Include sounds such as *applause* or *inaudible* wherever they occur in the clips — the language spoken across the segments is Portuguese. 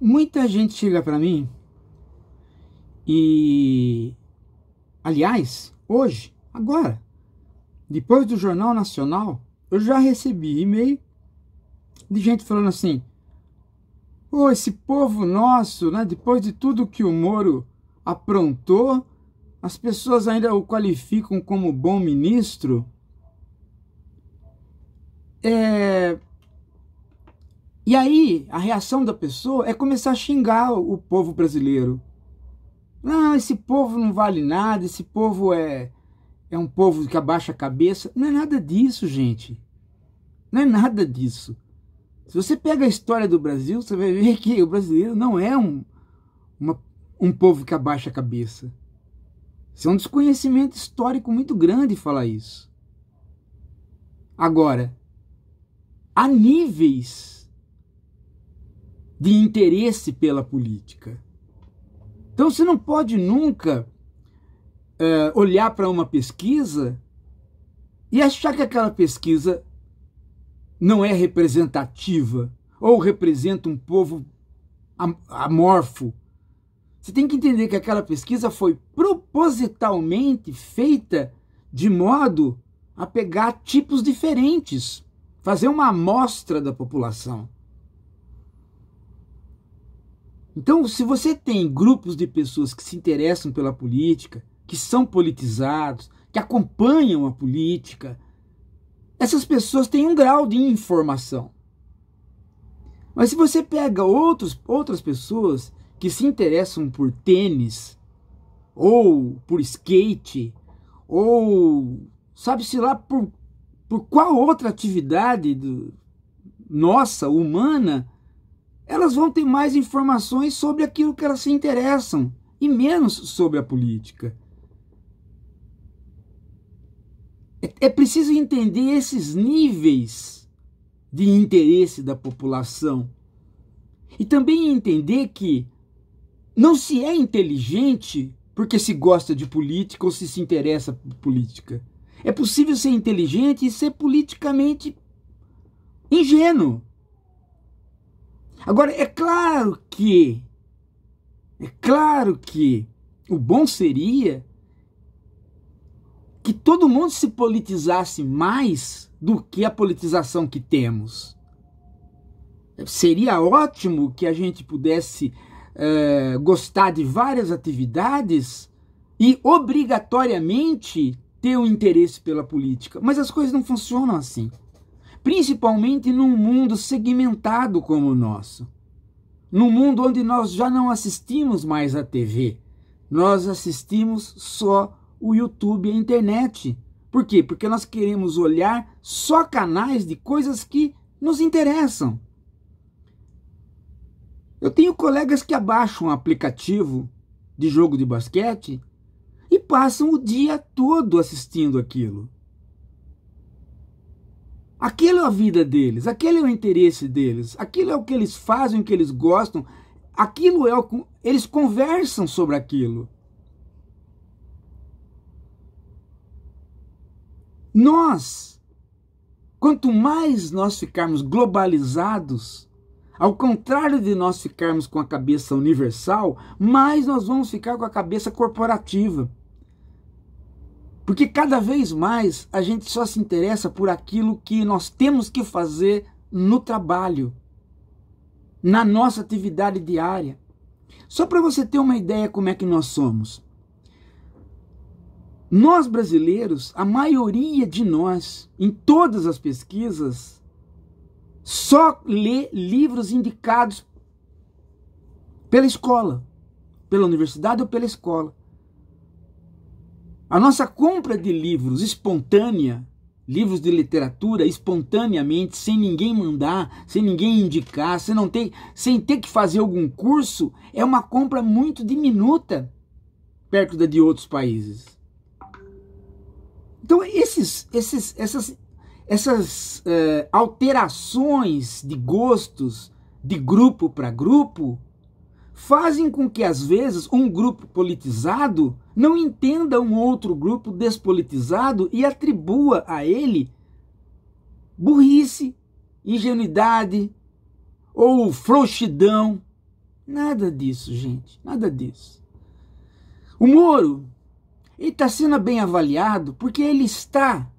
Muita gente chega para mim e, aliás, hoje, agora, depois do Jornal Nacional, eu já recebi e-mail de gente falando assim: Pô, esse povo nosso, né, depois de tudo que o Moro aprontou, as pessoas ainda o qualificam como bom ministro. É, e aí, a reação da pessoa é começar a xingar o povo brasileiro. Não, ah, esse povo não vale nada, esse povo é, é um povo que abaixa a cabeça. Não é nada disso, gente. Não é nada disso. Se você pega a história do Brasil, você vai ver que o brasileiro não é um, uma, um povo que abaixa a cabeça. Isso é um desconhecimento histórico muito grande falar isso. Agora, há níveis de interesse pela política. Então você não pode nunca é, olhar para uma pesquisa e achar que aquela pesquisa não é representativa ou representa um povo amorfo. Você tem que entender que aquela pesquisa foi propositalmente feita de modo a pegar tipos diferentes, fazer uma amostra da população. Então, se você tem grupos de pessoas que se interessam pela política, que são politizados, que acompanham a política, essas pessoas têm um grau de informação. Mas se você pega outros, outras pessoas que se interessam por tênis, ou por skate, ou sabe-se lá por, por qual outra atividade do, nossa, humana, elas vão ter mais informações sobre aquilo que elas se interessam e menos sobre a política. É, é preciso entender esses níveis de interesse da população e também entender que não se é inteligente porque se gosta de política ou se se interessa por política. É possível ser inteligente e ser politicamente ingênuo. Agora, é claro que, é claro que o bom seria que todo mundo se politizasse mais do que a politização que temos. Seria ótimo que a gente pudesse é, gostar de várias atividades e obrigatoriamente ter o um interesse pela política. Mas as coisas não funcionam assim principalmente num mundo segmentado como o nosso. Num mundo onde nós já não assistimos mais a TV, nós assistimos só o YouTube e a internet. Por quê? Porque nós queremos olhar só canais de coisas que nos interessam. Eu tenho colegas que abaixam um aplicativo de jogo de basquete e passam o dia todo assistindo aquilo. Aquilo é a vida deles, aquele é o interesse deles, aquilo é o que eles fazem, o que eles gostam, aquilo é o que eles conversam sobre aquilo. Nós, quanto mais nós ficarmos globalizados, ao contrário de nós ficarmos com a cabeça universal, mais nós vamos ficar com a cabeça corporativa. Porque cada vez mais a gente só se interessa por aquilo que nós temos que fazer no trabalho, na nossa atividade diária. Só para você ter uma ideia como é que nós somos. Nós brasileiros, a maioria de nós, em todas as pesquisas, só lê livros indicados pela escola, pela universidade ou pela escola. A nossa compra de livros espontânea, livros de literatura espontaneamente, sem ninguém mandar, sem ninguém indicar, sem, não ter, sem ter que fazer algum curso, é uma compra muito diminuta perto da de outros países. Então, esses, esses, essas, essas uh, alterações de gostos de grupo para grupo fazem com que, às vezes, um grupo politizado não entenda um outro grupo despolitizado e atribua a ele burrice, ingenuidade ou frouxidão. Nada disso, gente, nada disso. O Moro está sendo bem avaliado porque ele está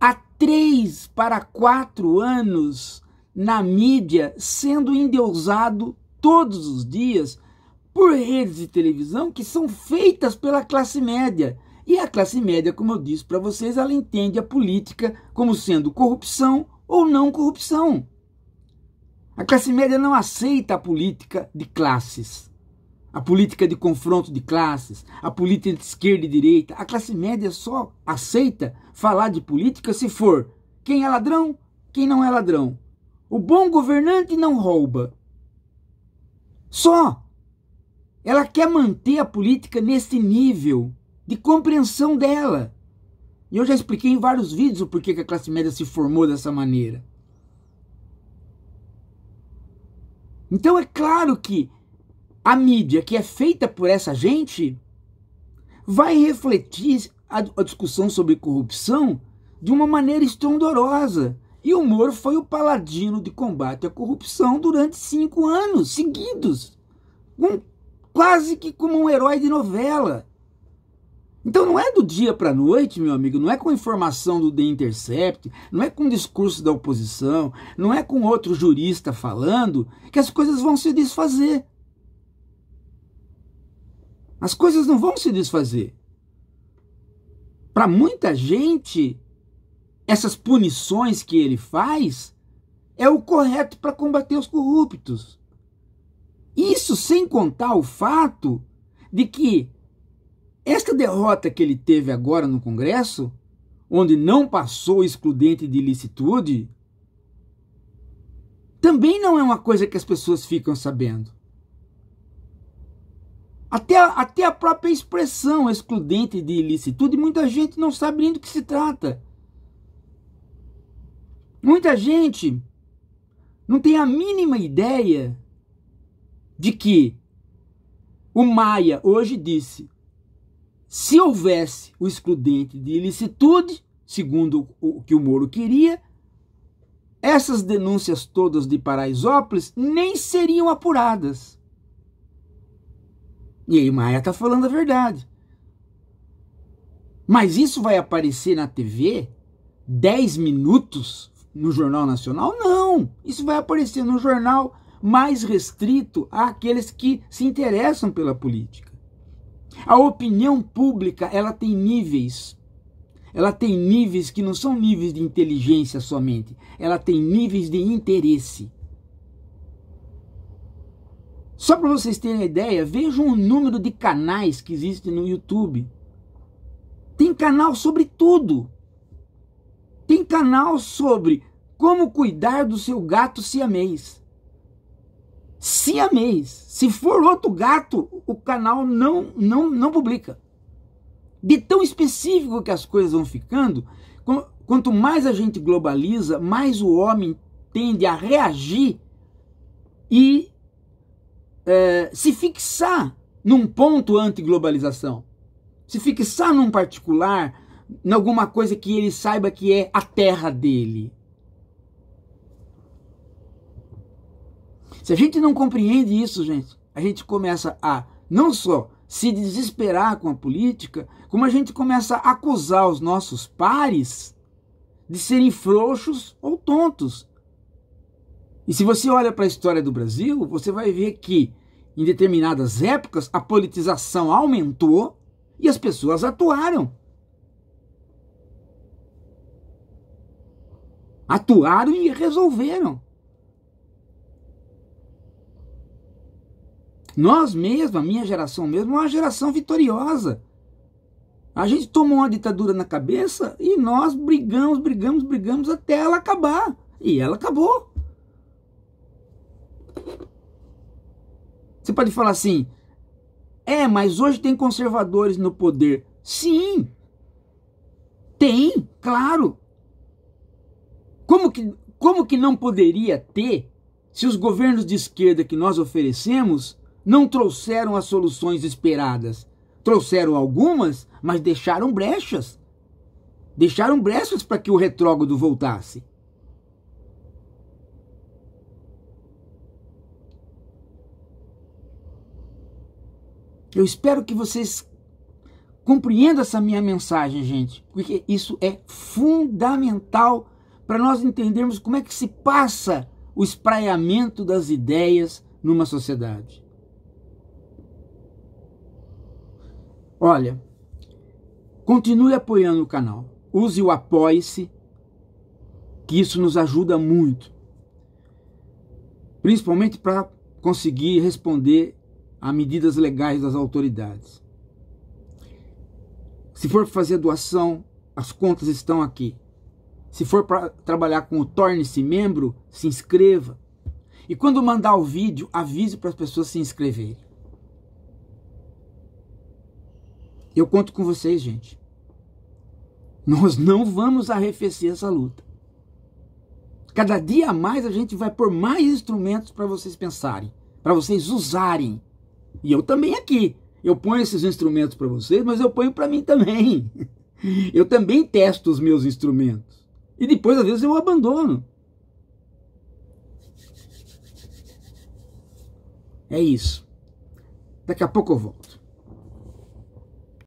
há três para quatro anos na mídia sendo endeusado todos os dias por redes de televisão que são feitas pela classe média. E a classe média, como eu disse para vocês, ela entende a política como sendo corrupção ou não corrupção. A classe média não aceita a política de classes, a política de confronto de classes, a política de esquerda e direita. A classe média só aceita falar de política se for quem é ladrão, quem não é ladrão. O bom governante não rouba, só. Ela quer manter a política nesse nível de compreensão dela. E eu já expliquei em vários vídeos o porquê que a classe média se formou dessa maneira. Então é claro que a mídia que é feita por essa gente vai refletir a, discussão sobre corrupção de uma maneira estondorosa. E o Moro foi o paladino de combate à corrupção durante cinco anos seguidos, um, quase que como um herói de novela. Então não é do dia para a noite, meu amigo, não é com informação do The Intercept, não é com discurso da oposição, não é com outro jurista falando que as coisas vão se desfazer. As coisas não vão se desfazer. Para muita gente, essas punições que ele faz é o correto para combater os corruptos. Isso sem contar o fato de que esta derrota que ele teve agora no Congresso, onde não passou o excludente de ilicitude, também não é uma coisa que as pessoas ficam sabendo. Até, até a própria expressão excludente de ilicitude, muita gente não sabe nem do que se trata. Muita gente não tem a mínima ideia de que o Maia hoje disse: se houvesse o excludente de ilicitude, segundo o que o Moro queria, essas denúncias todas de Paraisópolis nem seriam apuradas. E aí Maia está falando a verdade. Mas isso vai aparecer na TV 10 minutos no Jornal Nacional? Não! Isso vai aparecer no jornal mais restrito àqueles que se interessam pela política. A opinião pública, ela tem níveis. Ela tem níveis que não são níveis de inteligência somente, ela tem níveis de interesse. Só para vocês terem ideia, vejam o número de canais que existem no YouTube. Tem canal sobre tudo. Tem canal sobre como cuidar do seu gato siamês? Siamês. Se for outro gato, o canal não, não, não publica. De tão específico que as coisas vão ficando, quanto mais a gente globaliza, mais o homem tende a reagir e é, se fixar num ponto anti-globalização, se fixar num particular, em alguma coisa que ele saiba que é a terra dele, Se a gente não compreende isso, gente, a gente começa a não só se desesperar com a política, como a gente começa a acusar os nossos pares de serem frouxos ou tontos. E se você olha para a história do Brasil, você vai ver que em determinadas épocas a politização aumentou e as pessoas atuaram. Atuaram e resolveram. Nós mesmos, a minha geração mesmo, é uma geração vitoriosa. A gente tomou uma ditadura na cabeça e nós brigamos, brigamos, brigamos até ela acabar. E ela acabou. Você pode falar assim: é, mas hoje tem conservadores no poder. Sim, tem, claro. Como que, como que não poderia ter se os governos de esquerda que nós oferecemos não trouxeram as soluções esperadas. Trouxeram algumas, mas deixaram brechas. Deixaram brechas para que o retrógrado voltasse. Eu espero que vocês compreendam essa minha mensagem, gente, porque isso é fundamental para nós entendermos como é que se passa o espraiamento das ideias numa sociedade. Olha, continue apoiando o canal. Use o Apoie-se, que isso nos ajuda muito. Principalmente para conseguir responder a medidas legais das autoridades. Se for fazer doação, as contas estão aqui. Se for para trabalhar com o Torne-se Membro, se inscreva. E quando mandar o vídeo, avise para as pessoas se inscreverem. Eu conto com vocês, gente. Nós não vamos arrefecer essa luta. Cada dia a mais a gente vai pôr mais instrumentos para vocês pensarem, para vocês usarem. E eu também aqui. Eu ponho esses instrumentos para vocês, mas eu ponho para mim também. *laughs* Eu também testo os meus instrumentos. E depois, às vezes, eu abandono. É isso. Daqui a pouco eu volto.